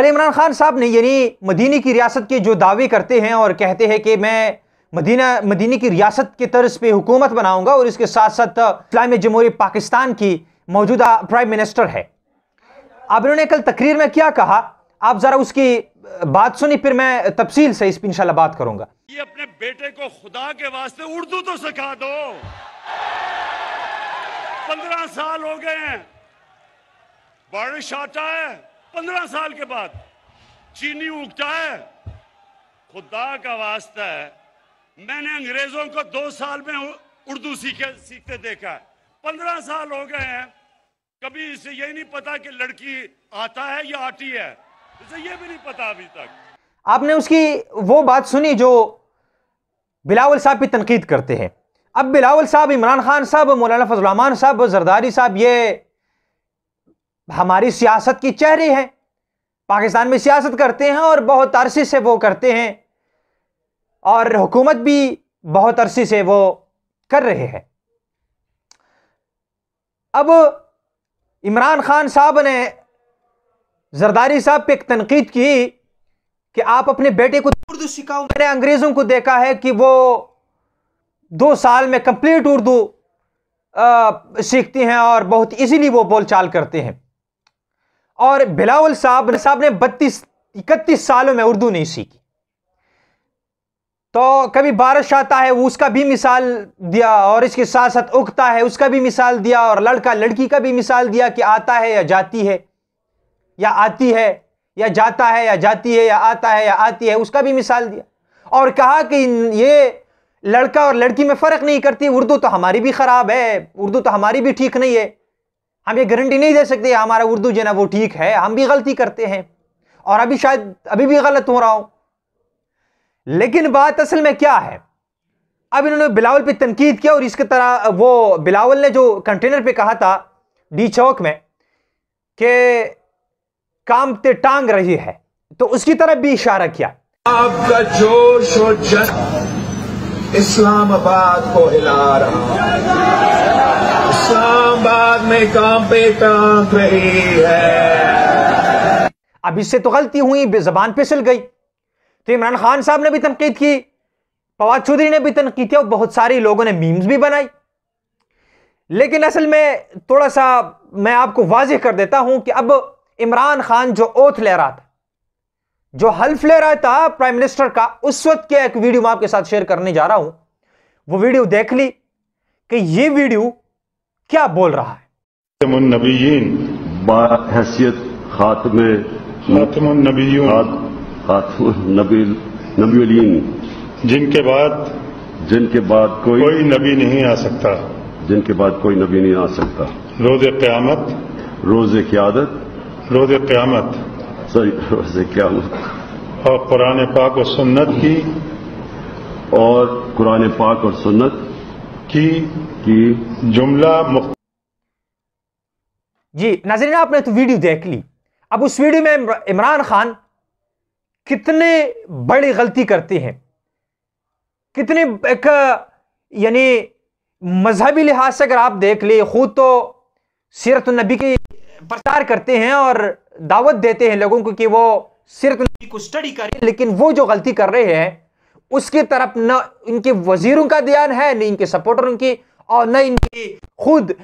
कल इमरान खान साहब ने यानी मदीने की रियासत के जो दावे करते हैं और कहते हैं कि मैं मदीना मदीने की रियासत के तर्ज पे हुकूमत बनाऊंगा और इसके साथ साथ इस्लाम जमहूरी पाकिस्तान की मौजूदा प्राइम मिनिस्टर है अब इन्होंने कल तकरीर में क्या कहा आप ज़रा उसकी बात सुनी फिर मैं तफसील से इस पर इंशाला बात करूंगा ये अपने बेटे को खुदा के वास्ते उर्दू तो सिखा दो पंद्रह साल हो गए हैं बारिश आता है पंद्रह साल के बाद चीनी उगता है खुदा का वास्ता है मैंने अंग्रेजों को दो साल में उर्दू सीखे सीखते देखा है पंद्रह साल हो गए हैं कभी इसे ये नहीं पता कि लड़की आता है या आती है इसे ये भी नहीं पता अभी तक आपने उसकी वो बात सुनी जो बिलावल साहब की तनकीद करते हैं अब बिलावल साहब इमरान खान साहब मौलाना फजलान साहब जरदारी साहब ये हमारी सियासत की चेहरे हैं पाकिस्तान में सियासत करते हैं और बहुत अरसे से वो करते हैं और हुकूमत भी बहुत अरसे से वो कर रहे हैं अब इमरान खान साहब ने जरदारी साहब पे एक तनकीद की कि आप अपने बेटे को उर्दू सिखाओ मैंने अंग्रेज़ों को देखा है कि वो दो साल में कंप्लीट उर्दू सीखती हैं और बहुत इजीली वो बोलचाल करते हैं और बिलावल साहब साहब ने बत्तीस इकतीस सालों में उर्दू नहीं सीखी तो कभी बारिश आता है उसका भी मिसाल दिया और इसके साथ साथ उगता है उसका भी मिसाल दिया और लड़का लड़की का भी मिसाल दिया कि आता है या जाती है या आती है या जाता है या जाती है या आता है या आती है उसका भी मिसाल दिया और कहा कि ये लड़का और लड़की में फ़र्क नहीं करती उर्दू तो हमारी भी ख़राब है उर्दू तो हमारी भी ठीक नहीं है हम ये गारंटी नहीं दे सकते हाँ, हमारा उर्दू जो वो ठीक है हम भी गलती करते हैं और अभी शायद अभी भी गलत हो रहा हूं लेकिन बात असल में क्या है अब इन्होंने बिलावल पे तनकीद किया और इसके तरह वो बिलावल ने जो कंटेनर पे कहा था डी चौक में कि ते टांग रही है तो उसकी तरफ भी इशारा किया आपका जोश और जश्न इस्लामाबाद को हिला रहा इस्लामाबाद में काम पे काम रही है अब इससे तो गलती हुई बेजबान पिसल गई तो इमरान खान साहब ने भी तनकीद की फवाद चौधरी ने भी तनकीद की और बहुत सारे लोगों ने मीम्स भी बनाई लेकिन असल में थोड़ा सा मैं आपको वाजह कर देता हूं कि अब इमरान खान जो ओथ ले रहा था जो हल्फ ले रहा था प्राइम मिनिस्टर का उस वक्त क्या एक वीडियो मैं आपके साथ शेयर करने जा रहा हूं वो वीडियो देख ली कि ये वीडियो क्या बोल रहा है नबीन हैसियत खातम नबीन जिनके बाद जिनके बाद कोई कोई नबी नहीं आ सकता जिनके बाद कोई नबी नहीं आ सकता रोज क्यामत रोज आदत रोज क्यामत सॉरी रोज क्यामत और कुरान पाक और सुन्नत की और कुरान पाक और सुन्नत कि जुमला मुख जी नाजरीन आपने तो वीडियो देख ली अब उस वीडियो में इमरान खान कितने बड़ी गलती करते हैं कितने एक यानी मजहबी लिहाज से अगर आप देख ले खुद तो सीरत नबी के प्रचार करते हैं और दावत देते हैं लोगों को कि वो सीरत नबी को स्टडी करें लेकिन वो जो गलती कर रहे हैं उसकी तरफ न इनके वजीरों का ध्यान है न इनके सपोर्टरों की और न इनकी खुद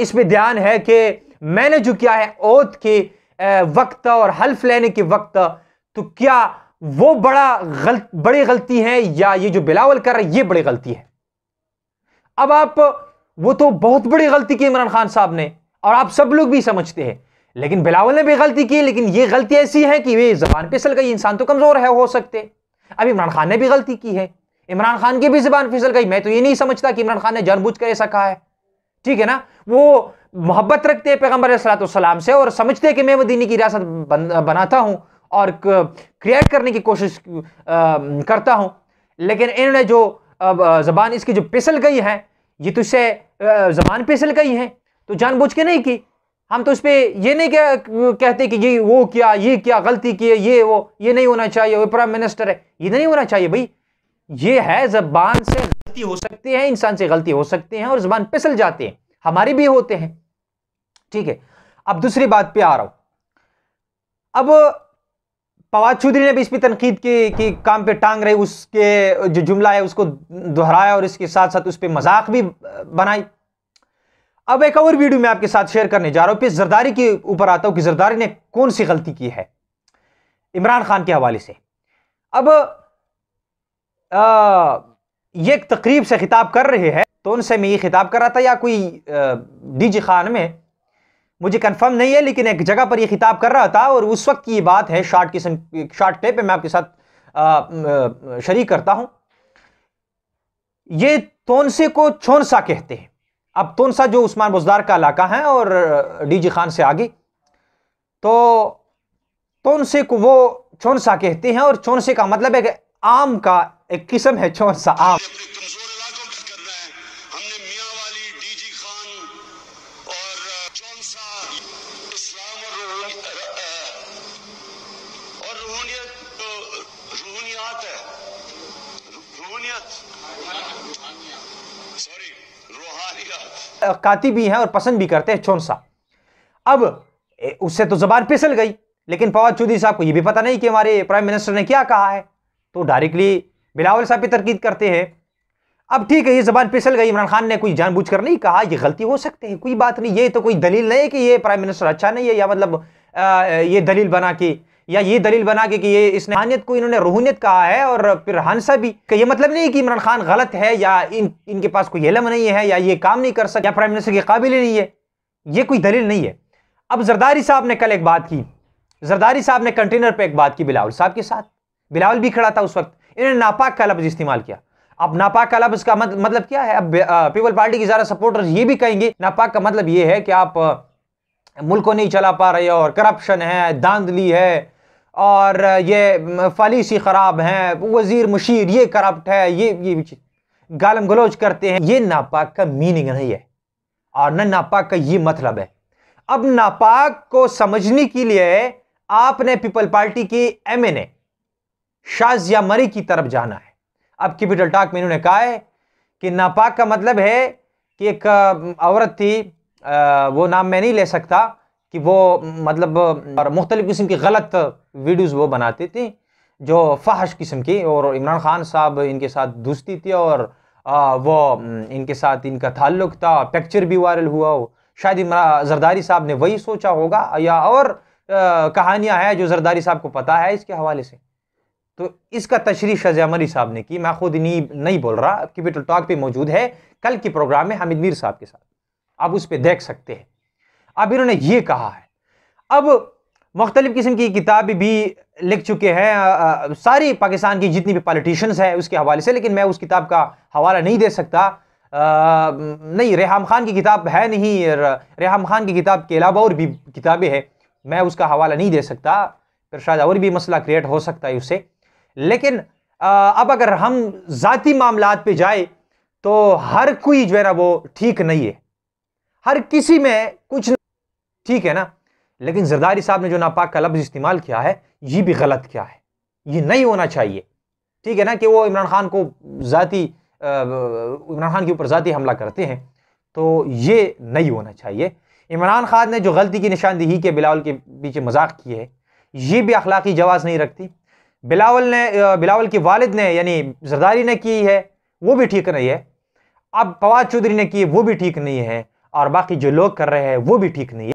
इसमें ध्यान है कि मैंने जो किया है ओत के वक्त और हल्फ लेने के वक्त तो क्या वो बड़ा गलत बड़ी गलती है या ये जो बिलावल कर रहा है ये बड़ी गलती है अब आप वो तो बहुत बड़ी गलती की इमरान खान साहब ने और आप सब लोग भी समझते हैं लेकिन बिलावल ने भी गलती की लेकिन ये गलती ऐसी है कि वे जबान पिसल गई इंसान तो कमजोर है हो सकते अब इमरान खान ने भी गलती की है इमरान खान की भी जबान फिसल गई मैं तो ये नहीं समझता कि इमरान खान ने जानबूझ कर ऐसा कहा है ठीक है ना वो मोहब्बत रखते हैं पैगम्बर सलाम से और समझते कि मैं वो दीनी की रियासत बन, बनाता हूँ और क्रिएट करने की कोशिश करता हूँ लेकिन इन्होंने जो जबान इसकी जो पिसल गई है ये तो इससे जबान पिसल गई है तो जानबूझ के नहीं की हम तो उस पर यह नहीं कह, कहते कि ये वो क्या ये क्या गलती की है ये वो ये नहीं होना चाहिए वो प्राइम मिनिस्टर है ये नहीं होना चाहिए भाई ये है जबान से गलती हो सकती है इंसान से गलती हो सकती है और जबान पिसल जाते हैं हमारे भी होते हैं ठीक है अब दूसरी बात पे आ रहा हूं अब पवाद चौधरी ने भी इस पर तनकीद की कि काम पे टांग रही उसके जो जुमला है उसको दोहराया और इसके साथ साथ उस पर मजाक भी बनाई अब एक और वीडियो मैं आपके साथ शेयर करने जा रहा हूं जरदारी के ऊपर आता हूं कि जरदारी ने कौन सी गलती की है इमरान खान के हवाले से अब आ, ये एक तकरीब से खिताब कर रहे हैं तो उनसे मैं ये खिताब कर रहा था या कोई डीजी खान में मुझे कंफर्म नहीं है लेकिन एक जगह पर ये खिताब कर रहा था और उस वक्त की ये बात है शार्ट किसम शार्ट टेप पे मैं आपके साथ शरीक करता हूं ये तोनसे को छोनसा कहते हैं अब तोनसा जो उस्मान बुजदार का इलाका है और डीजी खान से आगे तो तोनसे को वो चौनसा कहते हैं और चौनसे का मतलब है कि आम का एक किस्म है चौनसा आम काती भी हैं और पसंद भी करते हैं चौनसा अब उससे तो जबान पिसल गई लेकिन फवाद चौधरी साहब को ये भी पता नहीं कि हमारे प्राइम मिनिस्टर ने क्या कहा है तो डायरेक्टली बिलावल साहब की तरकीद करते हैं अब ठीक है ये जबान पिसल गई इमरान खान ने कोई जानबूझकर नहीं कहा ये गलती हो सकती है कोई बात नहीं ये तो कोई दलील नहीं है कि ये प्राइम मिनिस्टर अच्छा नहीं है या मतलब आ, ये दलील बना कि या ये दलील बना के कि ये इस हानियत को इन्होंने रूहनीत कहा है और फिर हंसा भी कि ये मतलब नहीं कि इमरान खान गलत है या इन इनके पास कोई इलम नहीं है या ये काम नहीं कर सकता या प्राइम मिनिस्टर के काबिल ही नहीं है ये कोई दलील नहीं है अब जरदारी साहब ने कल एक बात की जरदारी साहब ने कंटेनर पर एक बात की बिलावल साहब के साथ बिलावल भी खड़ा था उस वक्त इन्होंने नापाक का लफ्ज इस्तेमाल किया अब नापाक का लफ्ज का मतलब क्या है अब पीपल पार्टी के ज़्यादा सपोर्टर्स ये भी कहेंगे नापाक का मतलब ये है कि आप मुल्क को नहीं चला पा रहे और करप्शन है दांधली है और ये फालीसी ख़राब हैं वज़ीर मुशीर ये करप्ट है ये ये गालम गलोच करते हैं ये नापाक का मीनिंग नहीं है और ना नापाक का ये मतलब है अब नापाक को समझने के लिए आपने पीपल पार्टी के M N A Shazia Marri की तरफ जाना है अब कैपिटल टाक में इन्होंने कहा है कि नापाक का मतलब है कि एक औरत थी वो नाम मैं नहीं ले सकता कि वो मतलब और मुख्तलिफ़ किस्म की गलत वीडियोस वो बनाते थे जो फाहश किस्म की और इमरान खान साहब इनके साथ दोस्ती थी और वो इनके साथ इनका ताल्लुक था पिक्चर भी वायरल हुआ हो शायद इमरान जरदारी साहब ने वही सोचा होगा या और कहानियाँ हैं जो जरदारी साहब को पता है इसके हवाले से तो इसका तशरी शजमली साहब ने की मैं खुद नहीं नहीं बोल रहा कैपिटल टॉक पर मौजूद है कल के प्रोग्राम में हमिद मीर साहब के साथ आप उस पर देख सकते हैं अब इन्होंने ये कहा है अब मुख्तलिफ़ किस्म की किताबें भी लिख चुके हैं सारी पाकिस्तान की जितनी भी पॉलिटिशियंस हैं उसके हवाले से लेकिन मैं उस किताब का हवाला नहीं दे सकता आ, नहीं रेहम खान की किताब है नहीं रेहम खान की किताब के अलावा और भी किताबें हैं मैं उसका हवाला नहीं दे सकता फिर शायद और भी मसला क्रिएट हो सकता है उससे लेकिन अब अगर हम ज़ाती मामला पर जाए तो हर कोई जो है ना वो ठीक नहीं है हर किसी में कुछ ठीक है ना लेकिन जरदारी साहब ने जो नापाक का लफ्ज़ इस्तेमाल किया है ये भी गलत क्या है ये नहीं होना चाहिए ठीक है ना कि वो इमरान खान को ज़ाती इमरान खान के ऊपर ज़ाती हमला करते हैं तो ये नहीं होना चाहिए इमरान खान ने जो गलती की निशानदेही के बिलावल के पीछे मजाक किए है ये भी अखलाकी जवाज़ नहीं रखती बिलावल ने बिलावल के वालिद ने यानी जरदारी ने की है वो भी ठीक नहीं है अब फवाद चौधरी ने की वो भी ठीक नहीं है और बाकी जो लोग कर रहे हैं वो भी ठीक नहीं है